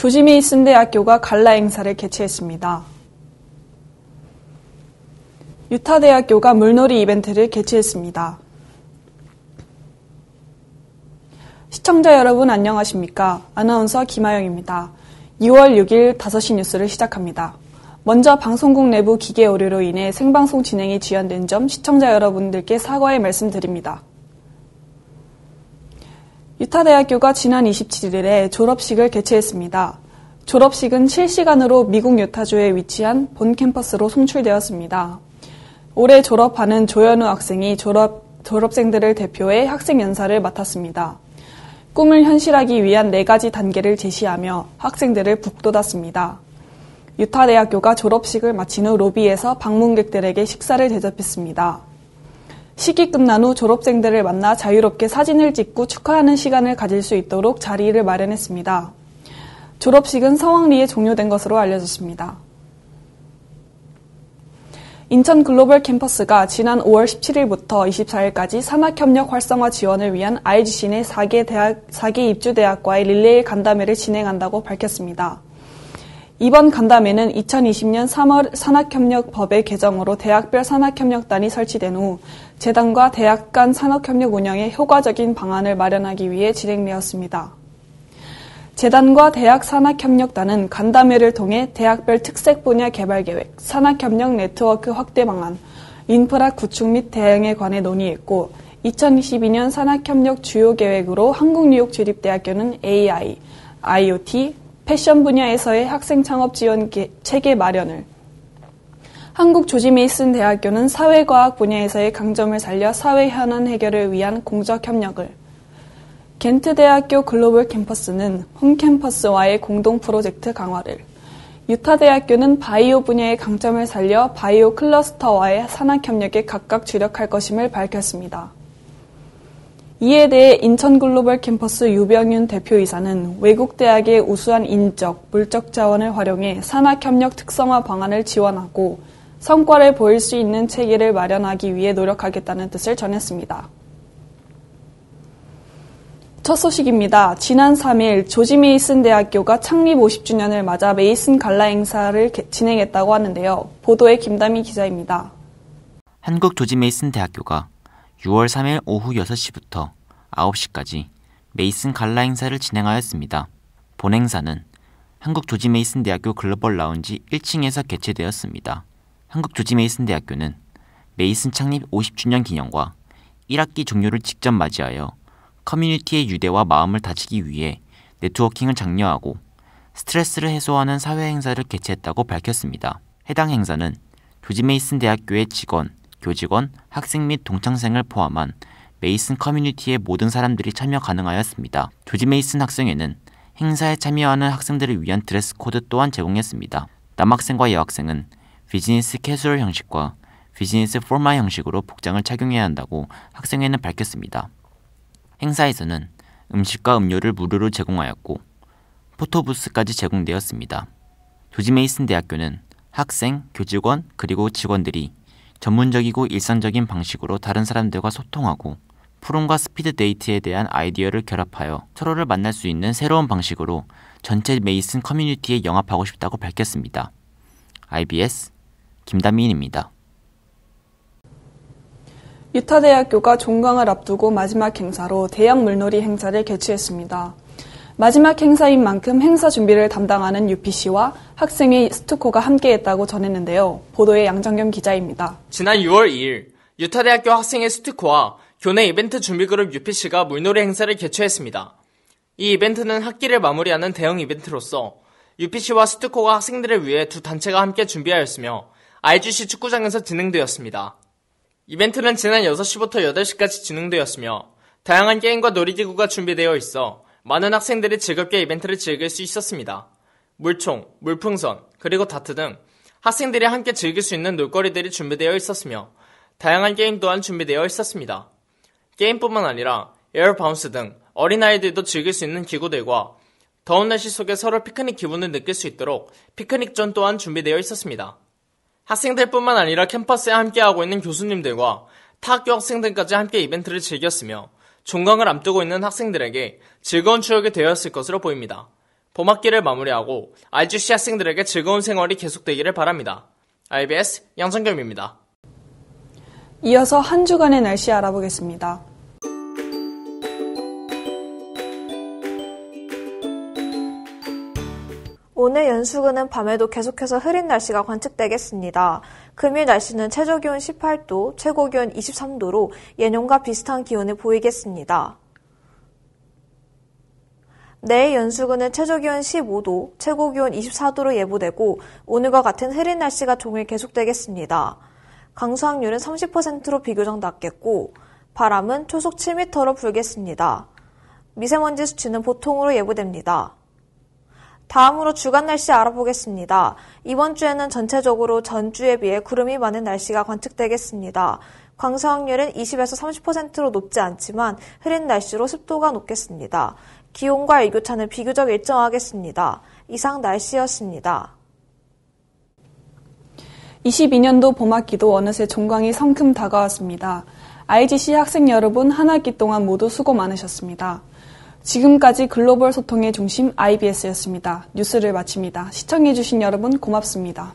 조지미 쓴대학교가 갈라 행사를 개최했습니다. 유타 대학교가 물놀이 이벤트를 개최했습니다. 시청자 여러분 안녕하십니까? 아나운서 김아영입니다. 2월 6일 5시 뉴스를 시작합니다. 먼저 방송국 내부 기계 오류로 인해 생방송 진행이 지연된 점 시청자 여러분들께 사과의 말씀드립니다. 유타 대학교가 지난 27일에 졸업식을 개최했습니다. 졸업식은 실시간으로 미국 유타주에 위치한 본 캠퍼스로 송출되었습니다. 올해 졸업하는 조현우 학생이 졸업, 졸업생들을 대표해 학생 연사를 맡았습니다. 꿈을 현실하기 위한 네 가지 단계를 제시하며 학생들을 북돋았습니다. 유타 대학교가 졸업식을 마친 후 로비에서 방문객들에게 식사를 대접했습니다. 식이 끝난 후 졸업생들을 만나 자유롭게 사진을 찍고 축하하는 시간을 가질 수 있도록 자리를 마련했습니다. 졸업식은 서왕리에 종료된 것으로 알려졌습니다. 인천 글로벌 캠퍼스가 지난 5월 17일부터 24일까지 산학협력 활성화 지원을 위한 IGC 내 4개, 대학, 4개 입주대학과의 릴레이 간담회를 진행한다고 밝혔습니다. 이번 간담회는 2020년 3월 산학협력법의 개정으로 대학별 산학협력단이 설치된 후 재단과 대학 간산업협력 운영에 효과적인 방안을 마련하기 위해 진행되었습니다. 재단과 대학 산학협력단은 간담회를 통해 대학별 특색 분야 개발 계획, 산학협력 네트워크 확대 방안, 인프라 구축 및 대응에 관해 논의했고, 2022년 산학협력 주요 계획으로 한국뉴욕주립대학교는 AI, IoT, 패션 분야에서의 학생 창업 지원 체계 마련을 한국 조지 메이슨 대학교는 사회과학 분야에서의 강점을 살려 사회 현안 해결을 위한 공적 협력을 겐트 대학교 글로벌 캠퍼스는 홈 캠퍼스와의 공동 프로젝트 강화를 유타 대학교는 바이오 분야의 강점을 살려 바이오 클러스터와의 산학 협력에 각각 주력할 것임을 밝혔습니다. 이에 대해 인천글로벌 캠퍼스 유병윤 대표이사는 외국 대학의 우수한 인적, 물적 자원을 활용해 산학협력 특성화 방안을 지원하고 성과를 보일 수 있는 체계를 마련하기 위해 노력하겠다는 뜻을 전했습니다. 첫 소식입니다. 지난 3일 조지 메이슨 대학교가 창립 50주년을 맞아 메이슨 갈라 행사를 진행했다고 하는데요. 보도에 김다미 기자입니다. 한국 조지 메이슨 대학교가 6월 3일 오후 6시부터 9시까지 메이슨 갈라 행사를 진행하였습니다. 본 행사는 한국조지메이슨대학교 글로벌 라운지 1층에서 개최되었습니다. 한국조지메이슨대학교는 메이슨 창립 50주년 기념과 1학기 종료를 직접 맞이하여 커뮤니티의 유대와 마음을 다지기 위해 네트워킹을 장려하고 스트레스를 해소하는 사회 행사를 개최했다고 밝혔습니다. 해당 행사는 조지메이슨 대학교의 직원, 교직원, 학생 및 동창생을 포함한 메이슨 커뮤니티의 모든 사람들이 참여 가능하였습니다. 조지 메이슨 학생회는 행사에 참여하는 학생들을 위한 드레스 코드 또한 제공했습니다. 남학생과 여학생은 비즈니스 캐주얼 형식과 비즈니스 포마 형식으로 복장을 착용해야 한다고 학생회는 밝혔습니다. 행사에서는 음식과 음료를 무료로 제공하였고 포토부스까지 제공되었습니다. 조지 메이슨 대학교는 학생, 교직원, 그리고 직원들이 전문적이고 일상적인 방식으로 다른 사람들과 소통하고 푸른과 스피드 데이트에 대한 아이디어를 결합하여 서로를 만날 수 있는 새로운 방식으로 전체 메이슨 커뮤니티에 영합하고 싶다고 밝혔습니다. IBS 김다민입니다. 유타대학교가 종강을 앞두고 마지막 행사로 대학 물놀이 행사를 개최했습니다. 마지막 행사인 만큼 행사 준비를 담당하는 UPC와 학생의 스투코가 함께했다고 전했는데요. 보도에 양정경 기자입니다. 지난 6월 2일 유타대학교 학생의 스투코와 교내 이벤트 준비그룹 UPC가 물놀이 행사를 개최했습니다. 이 이벤트는 학기를 마무리하는 대형 이벤트로서 UPC와 스투코가 학생들을 위해 두 단체가 함께 준비하였으며 RGC 축구장에서 진행되었습니다. 이벤트는 지난 6시부터 8시까지 진행되었으며 다양한 게임과 놀이기구가 준비되어 있어 많은 학생들이 즐겁게 이벤트를 즐길 수 있었습니다. 물총, 물풍선, 그리고 다트 등 학생들이 함께 즐길 수 있는 놀거리들이 준비되어 있었으며 다양한 게임 또한 준비되어 있었습니다. 게임뿐만 아니라 에어바운스 등 어린아이들도 즐길 수 있는 기구들과 더운 날씨 속에 서로 피크닉 기분을 느낄 수 있도록 피크닉존 또한 준비되어 있었습니다. 학생들뿐만 아니라 캠퍼스에 함께하고 있는 교수님들과 타 학교 학생들까지 함께 이벤트를 즐겼으며 종강을 앞두고 있는 학생들에게 즐거운 추억이 되었을 것으로 보입니다. 봄학기를 마무리하고 RGC 학생들에게 즐거운 생활이 계속되기를 바랍니다. IBS 양성겸입니다. 이어서 한 주간의 날씨 알아보겠습니다. 오늘 연수근은 밤에도 계속해서 흐린 날씨가 관측되겠습니다. 금일 날씨는 최저기온 18도, 최고기온 23도로 예년과 비슷한 기온을 보이겠습니다. 내일 연수근은 최저기온 15도, 최고기온 24도로 예보되고 오늘과 같은 흐린 날씨가 종일 계속되겠습니다. 강수확률은 30%로 비교적 낮겠고 바람은 초속 7m로 불겠습니다. 미세먼지 수치는 보통으로 예보됩니다. 다음으로 주간 날씨 알아보겠습니다. 이번 주에는 전체적으로 전주에 비해 구름이 많은 날씨가 관측되겠습니다. 광사 확률은 20에서 30%로 높지 않지만 흐린 날씨로 습도가 높겠습니다. 기온과 일교차는 비교적 일정하겠습니다. 이상 날씨였습니다. 22년도 봄학기도 어느새 종강이 성큼 다가왔습니다. IGC 학생 여러분 한 학기 동안 모두 수고 많으셨습니다. 지금까지 글로벌 소통의 중심 IBS였습니다. 뉴스를 마칩니다. 시청해주신 여러분 고맙습니다.